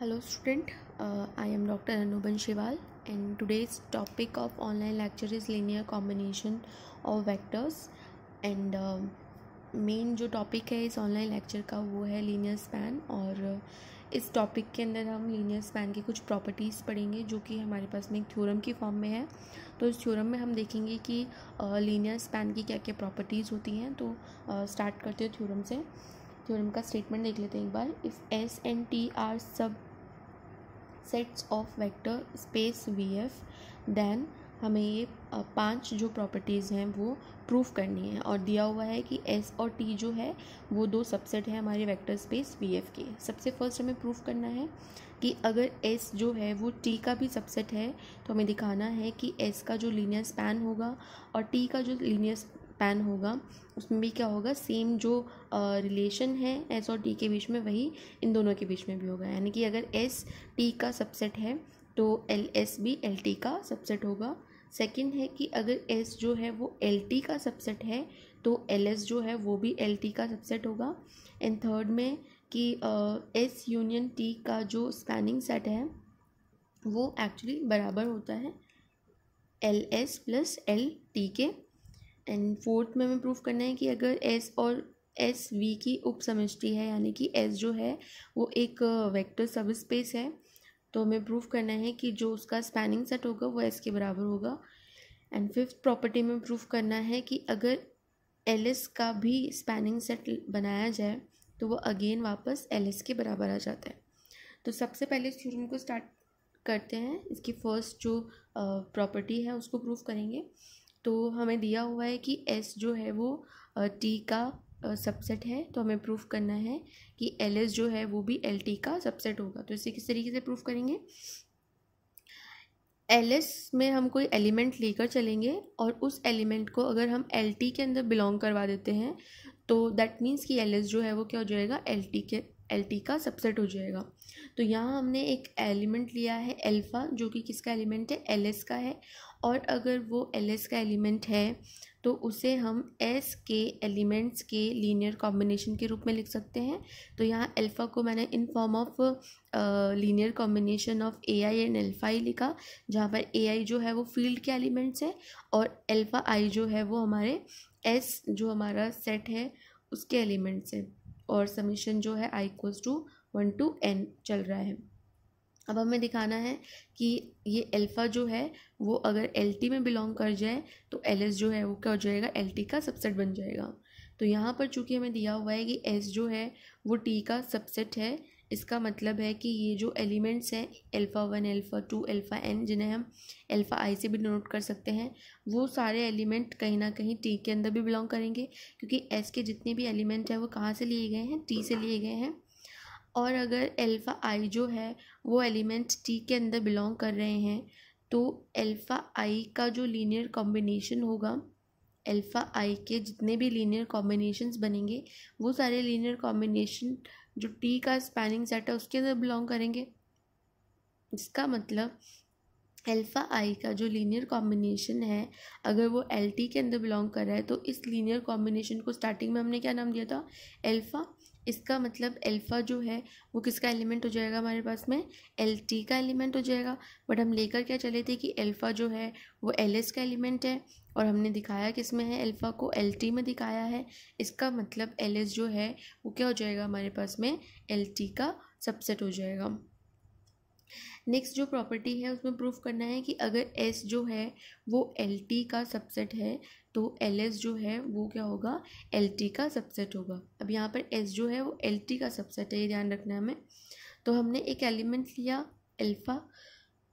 hello student I am doctor Anuban Shival and today's topic of online lecture is linear combination of vectors and main जो topic है इस online lecture का वो है linear span और uh, इस टॉपिक के अंदर हम लीनियर स्पैन की कुछ प्रॉपर्टीज़ पढ़ेंगे जो कि हमारे पास में एक थ्योरम की फॉर्म में है तो इस थ्योरम में हम देखेंगे कि लीनियर uh, स्पैन की क्या क्या प्रॉपर्टीज़ होती हैं तो स्टार्ट uh, करते हैं थ्योरम से थ्योरम का स्टेटमेंट देख लेते हैं एक बार if S and T are subsets of vector space V F then हमें ये पांच जो प्रॉपर्टीज़ हैं वो प्रूफ करनी है और दिया हुआ है कि एस और टी जो है वो दो सबसेट है हमारे वेक्टर स्पेस वी एफ के सबसे फर्स्ट हमें प्रूफ करना है कि अगर एस जो है वो टी का भी सबसेट है तो हमें दिखाना है कि एस का जो लीनियर स्पैन होगा और टी का जो लीनियर पैन होगा उसमें भी क्या होगा सेम जो रिलेशन है एस और टी के बीच में वही इन दोनों के बीच में भी होगा यानी कि अगर एस टी का सबसेट है तो एल एस भी एल टी का सबसेट होगा सेकंड है कि अगर एस जो है वो एल टी का सबसेट है तो एल एस जो है वो भी एल टी का सबसेट होगा एंड थर्ड में कि एस यूनियन टी का जो स्पैनिंग सेट है वो एक्चुअली बराबर होता है L S plus L T के एंड फोर्थ में हमें प्रूफ करना है कि अगर एस और एस वी की उप समष्टि है यानी कि एस जो है वो एक वेक्टर सब स्पेस है तो हमें प्रूफ करना है कि जो उसका स्पैनिंग सेट होगा वो एस के बराबर होगा एंड फिफ्थ प्रॉपर्टी में प्रूफ करना है कि अगर एल एस का भी स्पैनिंग सेट बनाया जाए तो वो अगेन वापस एल एस के बराबर आ जाता है तो सबसे पहले इस थ्योरम को स्टार्ट करते हैं इसकी फर्स्ट जो प्रॉपर्टी है उसको प्रूफ करेंगे तो हमें दिया हुआ है कि एस जो है वो टी का सबसेट है तो हमें प्रूफ करना है कि एल एस जो है वो भी एल टी का सबसेट होगा तो इसे किस तरीके से प्रूफ करेंगे एल एस में हम कोई एलिमेंट लेकर चलेंगे और उस एलिमेंट को अगर हम एल टी के अंदर बिलोंग करवा देते हैं तो दैट मीन्स कि एल एस जो है वो क्या हो जाएगा एल टी के एल टी का सबसेट हो जाएगा तो यहाँ हमने एक एलिमेंट लिया है एल्फ़ा जो कि किसका एलिमेंट है एल एस का है और अगर वो एल एस का एलिमेंट है तो उसे हम एस के एलिमेंट्स के लीनियर कॉम्बिनेशन के रूप में लिख सकते हैं तो यहाँ अल्फ़ा को मैंने in form of linear combination of a i and alpha ही लिखा जहाँ पर ए आई जो है वो फील्ड के एलिमेंट्स है और एल्फ़ा आई जो है वो हमारे एस जो हमारा सेट है उसके एलिमेंट्स हैं और समीशन जो है i equals to one to n चल रहा है अब हमें दिखाना है कि ये अल्फ़ा जो है वो अगर एल टी में बिलोंग कर जाए तो एल एस जो है वो क्या हो जाएगा एल टी का सबसेट बन जाएगा तो यहाँ पर चूंकि हमें दिया हुआ है कि एस जो है वो टी का सबसेट है इसका मतलब है कि ये जो एलिमेंट्स हैं alpha one alpha two alpha n जिन्हें हम अल्फ़ा आई से भी डिनोट कर सकते हैं वो सारे एलिमेंट कहीं ना कहीं टी के अंदर भी बिलोंग करेंगे क्योंकि एस के जितने भी एलिमेंट हैं वो कहाँ से लिए गए हैं टी से लिए गए हैं और अगर अल्फ़ा आई जो है वो एलिमेंट टी के अंदर बिलोंग कर रहे हैं तो अल्फ़ा आई का जो लीनियर कॉम्बिनेशन होगा अल्फ़ा आई के जितने भी लीनियर कॉम्बिनेशंस बनेंगे वो सारे लीनियर कॉम्बिनेशन जो टी का स्पैनिंग सेट है उसके अंदर बिलोंग करेंगे इसका मतलब अल्फ़ा आई का जो लीनियर कॉम्बिनेशन है अगर वो एल टी के अंदर बिलोंग कर रहा है तो इस लीनियर कॉम्बिनेशन को स्टार्टिंग में हमने क्या नाम दिया था अल्फ़ा इसका मतलब अल्फ़ा जो है वो किसका एलिमेंट हो जाएगा हमारे पास में एल टी का एलिमेंट हो जाएगा बट हम लेकर क्या चले थे कि अल्फ़ा जो है वो एल एस का एलिमेंट है और हमने दिखाया किस में है अल्फ़ा को एल टी में दिखाया है इसका मतलब एल एस जो है वो क्या हो जाएगा हमारे पास में एल टी का सबसेट हो जाएगा नेक्स्ट जो प्रॉपर्टी है उसमें प्रूफ करना है कि अगर एस जो है वो एल टी का सबसेट है तो एल एस जो है वो क्या होगा एल टी का सबसेट होगा अब यहाँ पर एस जो है वो एल टी का सबसेट है ये ध्यान रखना है हमें तो हमने एक एलिमेंट लिया एल्फ़ा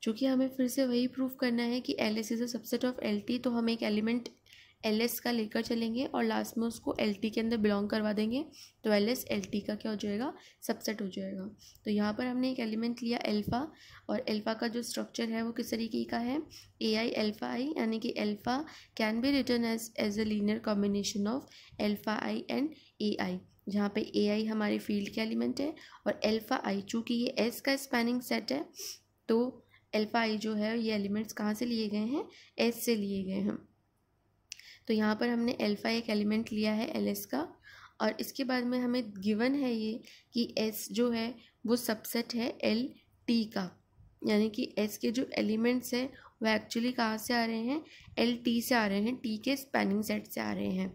चूँकि हमें फिर से वही प्रूफ करना है कि L S is a subset of L T तो हम एक एलिमेंट एल एस का लेकर चलेंगे और लास्ट में उसको एल टी के अंदर बिलोंग करवा देंगे तो एल एस एल टी का क्या हो जाएगा सबसेट हो जाएगा तो यहाँ पर हमने एक एलिमेंट लिया एल्फ़ा और एल्फ़ा का जो स्ट्रक्चर है वो किस तरीके का है ए आई एल्फ़ा आई यानी कि alpha can be written as as a linear combination of alpha i and a i जहाँ पे ए आई हमारे फील्ड के एलिमेंट है और एल्फ़ा आई चूँकि ये एस का स्पैनिंग सेट है तो एल्फ़ा आई जो है ये एलिमेंट्स कहाँ से लिए गए हैं एस से लिए गए हैं तो यहाँ पर हमने एल्फा एक एलिमेंट लिया है एल एस का और इसके बाद में हमें गिवन है ये कि एस जो है वो सबसेट है एल टी का यानी कि एस के जो एलिमेंट्स हैं वो एक्चुअली कहाँ से आ रहे हैं एल टी से आ रहे हैं टी के स्पैनिंग सेट से आ रहे हैं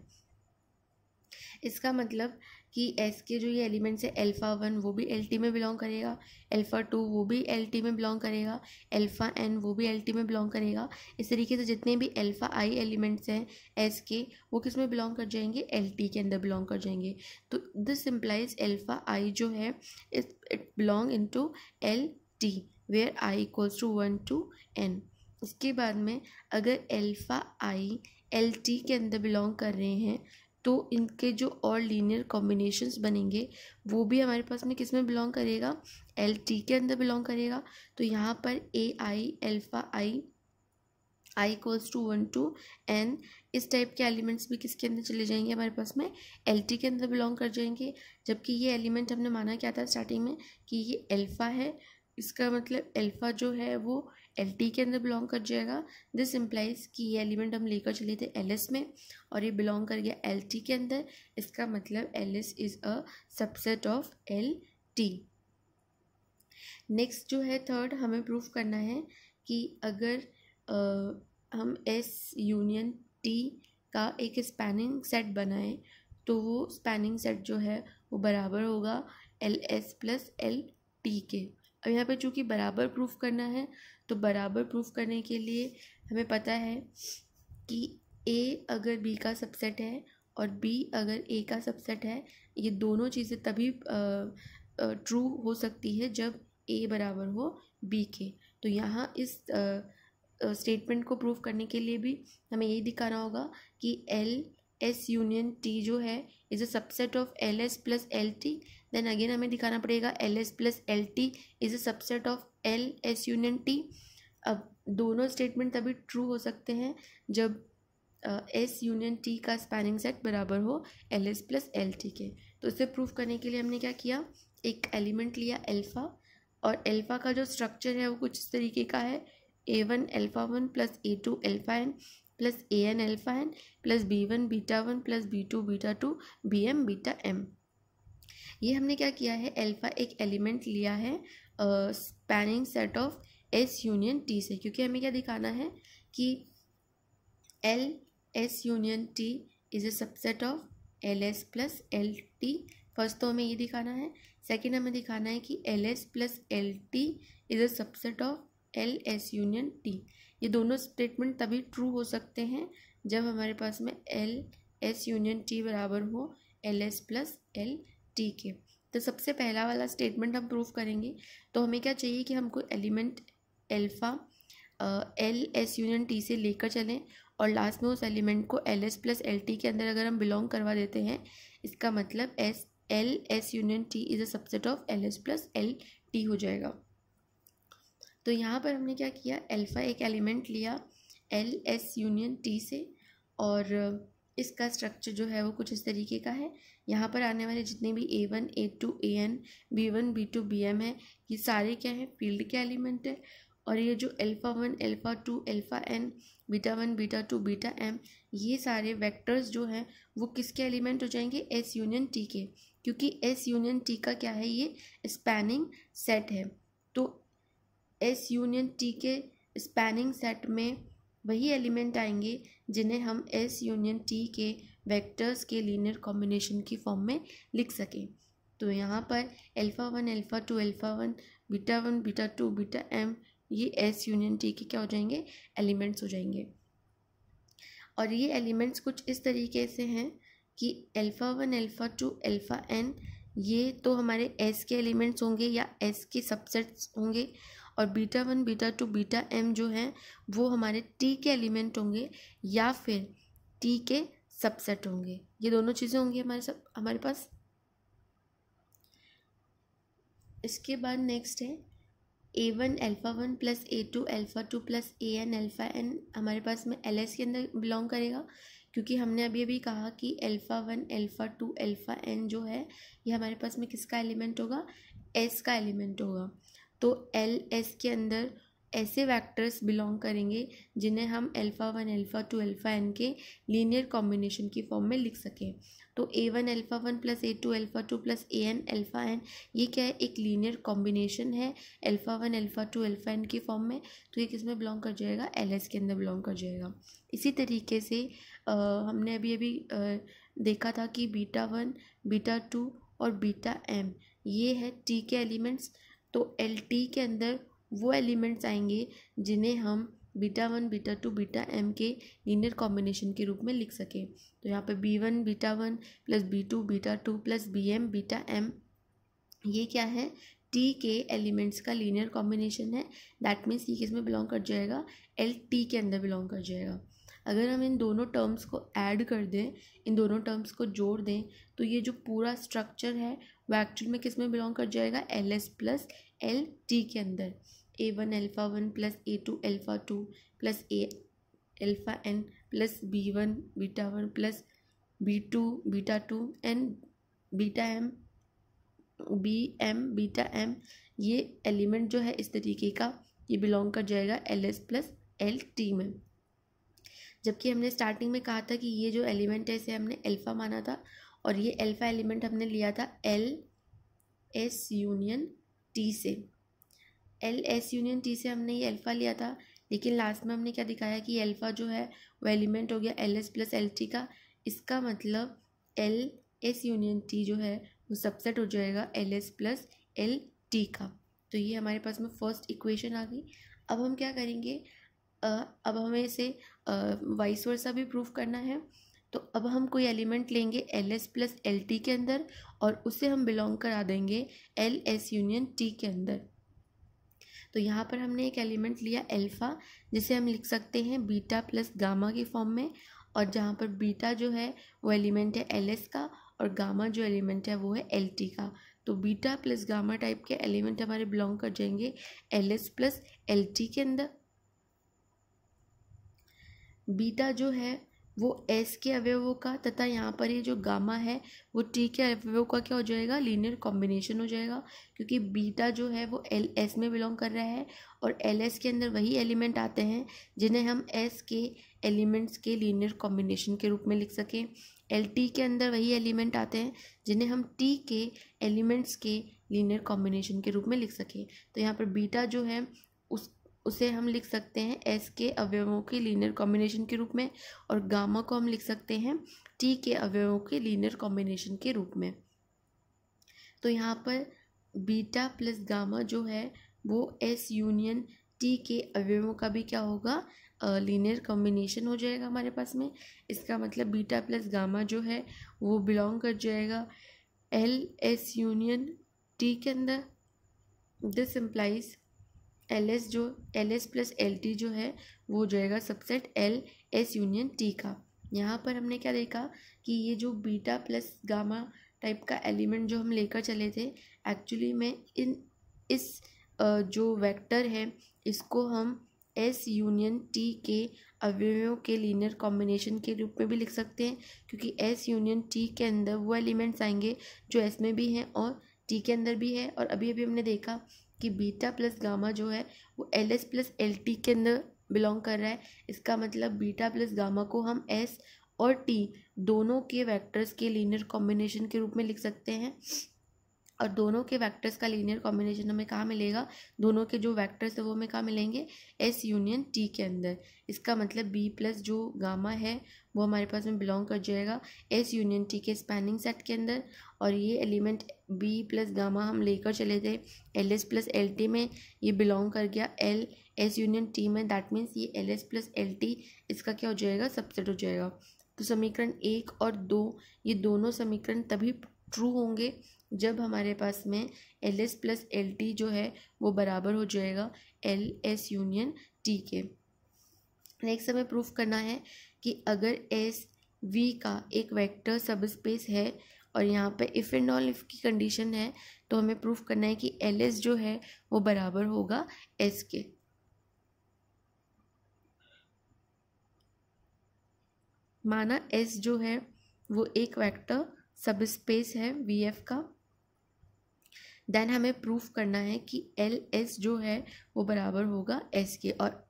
इसका मतलब कि एस के जो ये एलिमेंट्स है अल्फ़ा वन वो भी एल टी में बिलोंग करेगा अल्फ़ा टू वो भी एल टी में बिलोंग करेगा अल्फ़ा एन वो भी एल टी में बिलोंग करेगा इस तरीके से जितने भी अल्फ़ा आई एलिमेंट्स हैं एस के वो किस में बिलोंग कर जाएंगे एल टी के अंदर बिलोंग कर जाएंगे तो दिस इम्प्लाइज एल्फ़ा आई जो है it belong in to L T where i equals to one to n उसके बाद में अगर एल्फ़ा आई एल टी के अंदर बिलोंग कर रहे हैं तो इनके जो और लीनियर कॉम्बिनेशंस बनेंगे वो भी हमारे पास में किस में बिलोंग करेगा एल टी के अंदर बिलोंग करेगा तो यहाँ पर a i alpha i i equals to one to n इस टाइप के एलिमेंट्स भी किसके अंदर चले जाएंगे हमारे पास में एल टी के अंदर बिलोंग कर जाएंगे जबकि ये एलिमेंट हमने माना क्या था स्टार्टिंग में कि ये एल्फ़ा है इसका मतलब अल्फ़ा जो है वो एल टी के अंदर बिलोंग कर जाएगा दिस इम्प्लाइज कि ये एलिमेंट हम लेकर चले थे एल एस में और ये बिलोंग कर गया एल टी के अंदर इसका मतलब L S is a subset of L T next जो है थर्ड हमें प्रूव करना है कि अगर आ, हम एस यूनियन टी का एक स्पैनिंग सेट बनाएं तो वो स्पैनिंग सेट जो है वो बराबर होगा L S plus L T के अब यहाँ पे चूँकि बराबर प्रूफ करना है तो बराबर प्रूफ करने के लिए हमें पता है कि ए अगर बी का सबसेट है और बी अगर ए का सबसेट है ये दोनों चीज़ें तभी ट्रू हो सकती है जब ए बराबर हो बी के तो यहाँ इस स्टेटमेंट को प्रूफ करने के लिए भी हमें यही दिखाना होगा कि एल एस यूनियन टी जो है is a subset of L S plus L T then again हमें दिखाना पड़ेगा L S plus L T is a subset of L S union T अब दोनों स्टेटमेंट तभी ट्रू हो सकते हैं जब एस यूनियन टी का स्पैनिंग सेट बराबर हो L S plus L T के तो इसे प्रूव करने के लिए हमने क्या किया एक एलिमेंट लिया एल्फ़ा और एल्फ़ा का जो स्ट्रक्चर है वो कुछ इस तरीके का है a one alpha one plus a two alpha n plus a n alpha n plus b one beta one plus b two beta two b m beta m ये हमने क्या किया है एल्फा एक एलिमेंट लिया है spanning set of S union T से क्योंकि हमें क्या दिखाना है कि L S union T is a subset of L S plus L T first तो हमें ये दिखाना है सेकेंड हमें दिखाना है कि L S plus L T is a subset of L S union T ये दोनों स्टेटमेंट तभी ट्रू हो सकते हैं जब हमारे पास में एल एस यूनियन टी बराबर हो L S plus L T के तो सबसे पहला वाला स्टेटमेंट हम प्रूव करेंगे तो हमें क्या चाहिए कि हमको element alpha L S union T से लेकर चलें और लास्ट में उस एलिमेंट को L S plus L T के अंदर अगर हम बिलोंग करवा देते हैं इसका मतलब S L S union T is a subset of L S plus L T हो जाएगा तो यहाँ पर हमने क्या किया अल्फ़ा एक एलिमेंट लिया एल एस यूनियन टी से और इसका स्ट्रक्चर जो है वो कुछ इस तरीके का है यहाँ पर आने वाले जितने भी a one a two a n b one b two b m है ये सारे क्या हैं फील्ड के एलिमेंट है और ये जो alpha one alpha two alpha n beta one beta two beta m ये सारे वेक्टर्स जो हैं वो किसके एलिमेंट हो जाएंगे एस यूनियन टी के क्योंकि एस यूनियन टी का क्या है ये स्पैनिंग सेट है तो एस यूनियन टी के स्पैनिंग सेट में वही एलिमेंट आएंगे जिन्हें हम एस यूनियन टी के वेक्टर्स के लीनियर कॉम्बिनेशन की फॉर्म में लिख सकें तो यहाँ पर alpha one alpha two alpha one beta one beta two beta m ये एस यूनियन टी के क्या हो जाएंगे एलिमेंट्स हो जाएंगे और ये एलिमेंट्स कुछ इस तरीके से हैं कि alpha one alpha two alpha n ये तो हमारे एस के एलिमेंट्स होंगे या एस के सबसेट्स होंगे और beta one beta two beta m जो हैं वो हमारे टी के एलिमेंट होंगे या फिर टी के सबसेट होंगे ये दोनों चीज़ें होंगी हमारे सब हमारे पास इसके बाद नेक्स्ट है a one alpha one plus a two alpha two plus a n alpha n हमारे पास में एल एस के अंदर बिलोंग करेगा क्योंकि हमने अभी अभी कहा कि alpha one alpha two alpha n जो है ये हमारे पास में किसका एलिमेंट होगा एस का एलिमेंट होगा तो एल एस के अंदर ऐसे वैक्टर्स बिलोंग करेंगे जिन्हें हम alpha one alpha two alpha n के लीनियर कॉम्बिनेशन की फॉर्म में लिख सकें तो a one alpha one plus a two alpha two plus a n alpha n ये क्या है एक लीनियर कॉम्बिनेशन है alpha one alpha two alpha n की फॉर्म में तो ये किस में बिलोंग कर जाएगा एल एस के अंदर बिलोंग कर जाएगा इसी तरीके से आ, हमने अभी अभी आ, देखा था कि बीटा वन बीटा टू और बीटा एम ये है टी के एलिमेंट्स तो एल टी के अंदर वो एलिमेंट्स आएंगे जिन्हें हम beta one beta two beta m के लीनियर कॉम्बिनेशन के रूप में लिख सकें तो यहाँ पे b one beta one plus b two beta two plus b m beta m ये क्या है टी के एलिमेंट्स का लीनियर कॉम्बिनेशन है दैट मीन्स ये किस में बिलोंग कर जाएगा एल टी के अंदर बिलोंग कर जाएगा अगर हम इन दोनों टर्म्स को ऐड कर दें इन दोनों टर्म्स को जोड़ दें तो ये जो पूरा स्ट्रक्चर है वो एक्चुअल में किस में बिलोंग कर जाएगा L S plus L T के अंदर a one alpha one plus a two alpha two plus a alpha n plus b one beta one plus b two beta two and beta m b m beta m ये element जो है इस तरीके का ये belong कर जाएगा L S plus L T में जबकि हमने स्टार्टिंग में कहा था कि ये जो एलिमेंट है इसे हमने अल्फ़ा माना था और ये अल्फ़ा एलिमेंट हमने लिया था एल एस यूनियन टी से एल एस यूनियन टी से हमने ये अल्फ़ा लिया था लेकिन लास्ट में हमने क्या दिखाया कि अल्फ़ा जो है वो एलिमेंट हो गया L S plus L T का इसका मतलब एल एस यूनियन टी जो है वो सबसेट हो जाएगा L S plus L T का तो ये हमारे पास में फर्स्ट इक्वेशन आ गई अब हम क्या करेंगे अब हमें इसे वाइस वर्सा भी प्रूफ करना है तो अब हम कोई एलिमेंट लेंगे L S plus L T के अंदर और उसे हम बिलोंग करा देंगे एल एस यूनियन टी के अंदर तो यहाँ पर हमने एक एलिमेंट लिया एल्फ़ा जिसे हम लिख सकते हैं बीटा प्लस गामा के फॉर्म में और जहाँ पर बीटा जो है वो एलिमेंट है एल एस का और गामा जो एलिमेंट है वो है एल टी का तो बीटा प्लस गामा टाइप के एलिमेंट हमारे बिलोंग कर जाएंगे L S plus L T के अंदर बीटा जो है वो एस के अवयवों का तथा यहाँ पर ये जो गामा है वो टी के अवयवों का क्या हो जाएगा लीनियर कॉम्बिनेशन हो जाएगा क्योंकि बीटा जो है वो एल एस में बिलोंग कर रहा है और एल एस के अंदर वही एलिमेंट आते हैं जिन्हें हम एस के एलिमेंट्स के लीनियर कॉम्बिनेशन के रूप में लिख सकें एल टी के अंदर वही एलिमेंट आते हैं जिन्हें हम टी के एलिमेंट्स के लीनियर कॉम्बिनेशन के रूप में लिख सकें तो यहाँ पर बीटा जो है उसे हम लिख सकते हैं एस के अवयवों के लीनियर कॉम्बिनेशन के रूप में और गामा को हम लिख सकते हैं टी के अवयवों के लीनियर कॉम्बिनेशन के रूप में तो यहाँ पर बीटा प्लस गामा जो है वो एस यूनियन टी के अवयवों का भी क्या होगा लीनियर कॉम्बिनेशन हो जाएगा हमारे पास में इसका मतलब बीटा प्लस गामा जो है वो बिलोंग कर जाएगा एल एस यूनियन टी के अंदर दिस एम्प्लाइज एल एस जो L S plus L T जो है वो हो जाएगा subset L S union T का यहाँ पर हमने क्या देखा कि ये जो बीटा प्लस गामा टाइप का एलिमेंट जो हम लेकर चले थे एक्चुअली में इन इस जो वेक्टर है इसको हम एस यूनियन टी के अवयवों के लीनियर कॉम्बिनेशन के रूप में भी लिख सकते हैं क्योंकि एस यूनियन टी के अंदर वो एलिमेंट्स आएंगे जो एस में भी हैं और टी के अंदर भी है और अभी अभी हमने देखा कि बीटा प्लस गामा जो है वो L S plus L T के अंदर बिलोंग कर रहा है इसका मतलब बीटा प्लस गामा को हम एस और टी दोनों के वेक्टर्स के लीनियर कॉम्बिनेशन के रूप में लिख सकते हैं और दोनों के वेक्टर्स का लीनियर कॉम्बिनेशन हमें कहाँ मिलेगा दोनों के जो वेक्टर्स है वो हमें कहाँ मिलेंगे एस यूनियन टी के अंदर इसका मतलब बी प्लस जो गामा है वो हमारे पास में बिलोंग कर जाएगा एस यूनियन टी के स्पैनिंग सेट के अंदर और ये एलिमेंट बी प्लस गामा हम लेकर चले थे L S plus L T में ये बिलोंग कर गया एल एस यूनियन टी में दैट मीन्स ये L S plus L T इसका क्या हो जाएगा सबसेट हो जाएगा तो समीकरण एक और दो ये दोनों समीकरण तभी ट्रू होंगे जब हमारे पास में L S plus L T जो है वो बराबर हो जाएगा एल एस यूनियन टी के नेक्स्ट हमें प्रूफ करना है कि अगर एस वी का एक वेक्टर सब स्पेस है और यहाँ पे इफ़ एंड ऑल इफ़ की कंडीशन है तो हमें प्रूफ करना है कि एल एस जो है वो बराबर होगा एस के माना एस जो है वो एक वेक्टर सब स्पेस है वी एफ का देन हमें प्रूफ करना है कि एल एस जो है वो बराबर होगा एस के और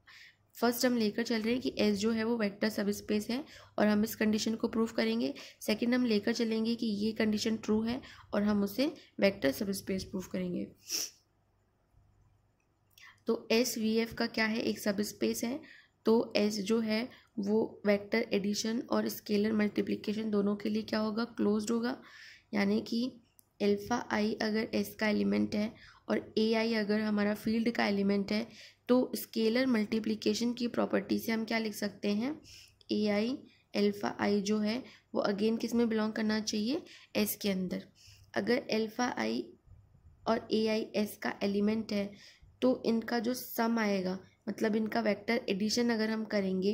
फर्स्ट हम लेकर चल रहे हैं कि एस जो है वो वेक्टर सब स्पेस है और हम इस कंडीशन को प्रूव करेंगे सेकंड हम लेकर चलेंगे कि ये कंडीशन ट्रू है और हम उसे वेक्टर सब स्पेस प्रूव करेंगे तो एस वी एफ का क्या है एक सब स्पेस है तो एस जो है वो वेक्टर एडिशन और स्केलर मल्टीप्लिकेशन दोनों के लिए क्या होगा क्लोज्ड होगा यानी कि एल्फ़ा आई अगर एस का एलिमेंट है और आई अगर हमारा फील्ड का एलिमेंट है तो स्केलर मल्टीप्लिकेशन की प्रॉपर्टी से हम क्या लिख सकते हैं आई अल्फ़ा आई जो है वो अगेन किस में बिलोंग करना चाहिए एस के अंदर अगर अल्फ़ा आई और ए आई एस का एलिमेंट है तो इनका जो सम आएगा मतलब इनका वेक्टर एडिशन अगर हम करेंगे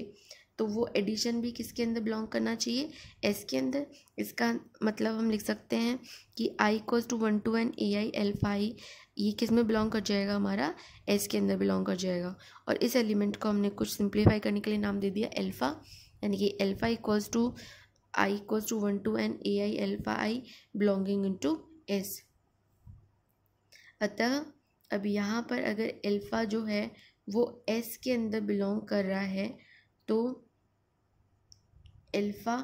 तो वो एडिशन भी किसके अंदर बिलोंग करना चाहिए एस के अंदर इसका मतलब हम लिख सकते हैं कि i goes to one to n a i alpha i ये किस में बिलोंग कर जाएगा हमारा एस के अंदर बिलोंग कर जाएगा और इस एलिमेंट को हमने कुछ सिंप्लीफाई करने के लिए नाम दे दिया एल्फ़ा यानी कि alpha equals to i equals to one to n a i alpha i belonging in to S अतः अब यहाँ पर अगर एल्फ़ा जो है वो एस के अंदर बिलोंग कर रहा है तो एल्फ़ा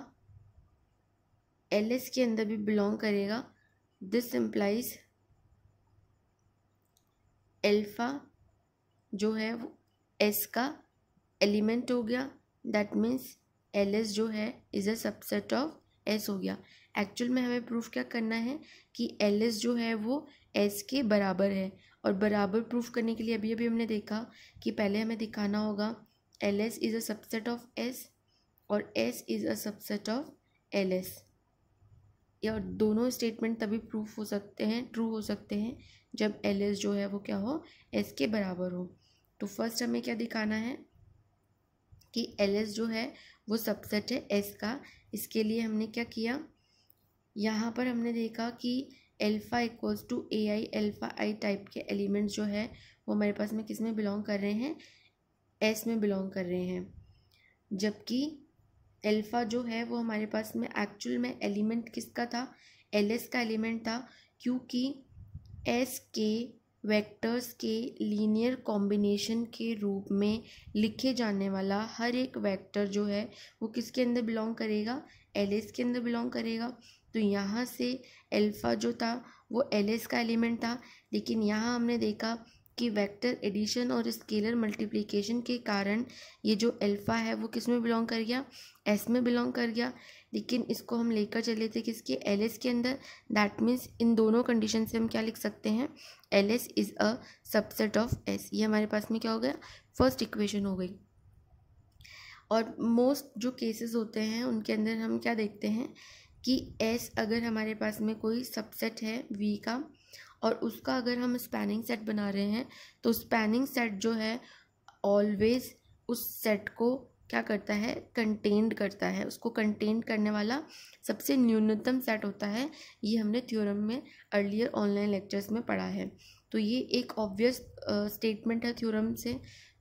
एल एस के अंदर भी बिलोंग करेगा दिस इम्प्लाइज़ एल्फ़ा जो है वो एस का एलिमेंट हो गया दैट मीन्स एल एस जो है is a subset of S हो गया एक्चुअल में हमें प्रूफ क्या करना है कि एल एस जो है वो एस के बराबर है और बराबर प्रूफ करने के लिए अभी अभी हमने देखा कि पहले हमें दिखाना होगा L S is a subset of S और S is a subset of L S या दोनों स्टेटमेंट तभी प्रूफ हो सकते हैं ट्रू हो सकते हैं जब एल एस जो है वो क्या हो एस के बराबर हो तो फर्स्ट हमें क्या दिखाना है कि एल एस जो है वो सबसेट है एस का इसके लिए हमने क्या किया यहाँ पर हमने देखा कि alpha equals to a i alpha i type के एलिमेंट्स जो है वो हमारे पास में किस में बिलोंग कर रहे हैं एस में बिलोंग कर रहे हैं जबकि अल्फ़ा जो है वो हमारे पास में एक्चुअल में एलिमेंट किसका था एल एस का एलिमेंट था क्योंकि एस के वेक्टर्स के लीनियर कॉम्बिनेशन के रूप में लिखे जाने वाला हर एक वेक्टर जो है वो किसके अंदर बिलोंग करेगा एल एस के अंदर बिलोंग करेगा तो यहाँ से अल्फ़ा जो था वो एल एस का एलिमेंट था लेकिन यहाँ हमने देखा कि वेक्टर एडिशन और स्केलर मल्टीप्लिकेशन के कारण ये जो अल्फ़ा है वो किस में बिलोंग कर गया एस में बिलोंग कर गया लेकिन इसको हम लेकर चले थे किसके एल एस के अंदर दैट मीन्स इन दोनों कंडीशन से हम क्या लिख सकते हैं L S is a subset of S ये हमारे पास में क्या हो गया फर्स्ट इक्वेशन हो गई और मोस्ट जो केसेस होते हैं उनके अंदर हम क्या देखते हैं कि एस अगर हमारे पास में कोई सबसेट है वी का और उसका अगर हम स्पैनिंग सेट बना रहे हैं तो स्पैनिंग सेट जो है ऑलवेज उस सेट को क्या करता है कंटेंड करता है उसको कंटेंड करने वाला सबसे न्यूनतम सेट होता है ये हमने थ्योरम में अर्लियर ऑनलाइन लेक्चर्स में पढ़ा है तो ये एक ऑब्वियस स्टेटमेंट है थ्योरम से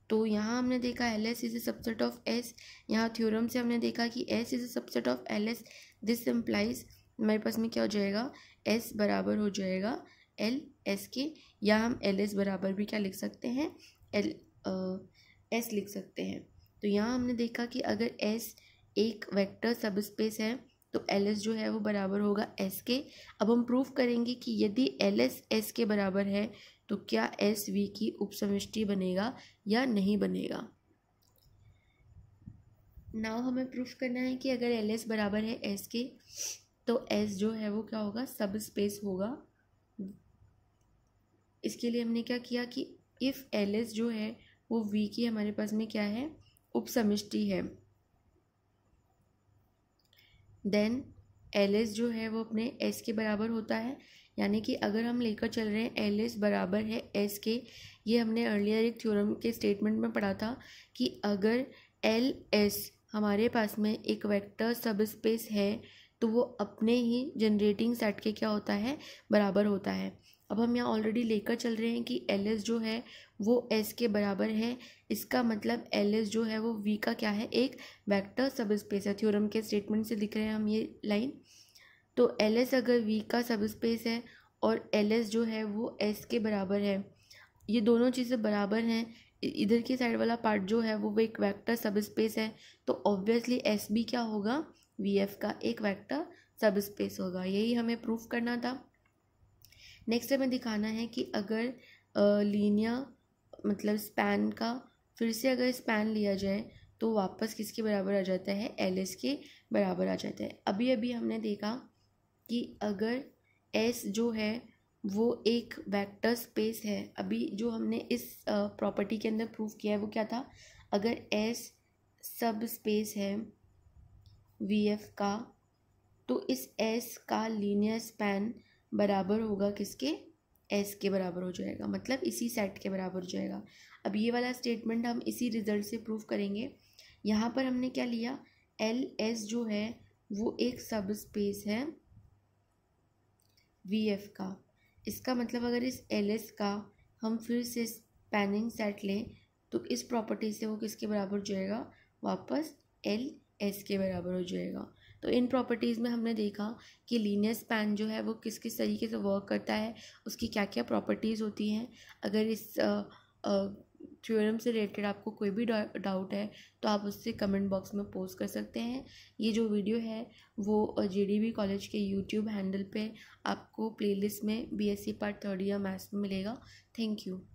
तो यहाँ हमने देखा L S is a subset of S यहाँ थ्योरम से हमने देखा कि S is a subset of L S this implies मेरे पास में क्या हो जाएगा एस बराबर हो जाएगा एल एस के या हम एल एस बराबर भी क्या लिख सकते हैं एल एस लिख सकते हैं तो यहाँ हमने देखा कि अगर एस एक वेक्टर सब स्पेस है तो एल एस जो है वो बराबर होगा एस के अब हम प्रूव करेंगे कि यदि एल एस एस के बराबर है तो क्या एस वी की उपसमिष्टि बनेगा या नहीं बनेगा नाव हमें प्रूफ करना है कि अगर एल एस बराबर है एस के तो एस जो है वो क्या होगा सब स्पेस होगा इसके लिए हमने क्या किया कि इफ़ एल एस जो है वो वी की हमारे पास में क्या है उपसमिष्टि है देन एल एस जो है वो अपने एस के बराबर होता है यानी कि अगर हम लेकर चल रहे हैं एल एस बराबर है एस के ये हमने अर्लियर एक थ्योरम के स्टेटमेंट में पढ़ा था कि अगर एल एस हमारे पास में एक वेक्टर सब स्पेस है तो वो अपने ही जनरेटिंग सेट के क्या होता है बराबर होता है अब हम यहाँ ऑलरेडी लेकर चल रहे हैं कि एल एस जो है वो एस के बराबर है इसका मतलब एल एस जो है वो वी का क्या है एक वेक्टर सब स्पेस है थ्योरम के स्टेटमेंट से दिख रहे हैं हम ये लाइन तो एल एस अगर वी का सब स्पेस है और एल एस जो है वो एस के बराबर है ये दोनों चीज़ें बराबर हैं इधर की साइड वाला पार्ट जो है वो एक वैक्टर सब स्पेस है तो ऑब्वियसली एस बी क्या होगा वी एफ का एक वैक्टर सब स्पेस होगा यही हमें प्रूफ करना था नेक्स्ट हमें दिखाना है कि अगर लीनिया मतलब स्पैन का फिर से अगर स्पैन लिया जाए तो वापस किसके बराबर आ जाता है एल एस के बराबर आ जाता है अभी अभी हमने देखा कि अगर एस जो है वो एक वेक्टर स्पेस है अभी जो हमने इस प्रॉपर्टी के अंदर प्रूव किया है वो क्या था अगर एस सब स्पेस है वी एफ का तो इस एस का लीनियर स्पैन बराबर होगा किसके एस के बराबर हो जाएगा मतलब इसी सेट के बराबर हो जाएगा अब ये वाला स्टेटमेंट हम इसी रिजल्ट से प्रूव करेंगे यहाँ पर हमने क्या लिया एल एस जो है वो एक सब स्पेस है वी एफ का इसका मतलब अगर इस एल एस का हम फिर से स्पैनिंग सेट लें तो इस प्रॉपर्टी से वो किसके बराबर हो जाएगा वापस एल एस के बराबर हो जाएगा तो इन प्रॉपर्टीज़ में हमने देखा कि लीनियर स्पैन जो है वो किस किस तरीके से वर्क करता है उसकी क्या क्या प्रॉपर्टीज़ होती हैं अगर इस थ्योरम से रिलेटेड आपको कोई भी डाउट है तो आप उससे कमेंट बॉक्स में पोस्ट कर सकते हैं ये जो वीडियो है वो बी कॉलेज के यूट्यूब हैंडल पे आपको प्लेलिस्ट में BSc part third year maths में मिलेगा थैंक यू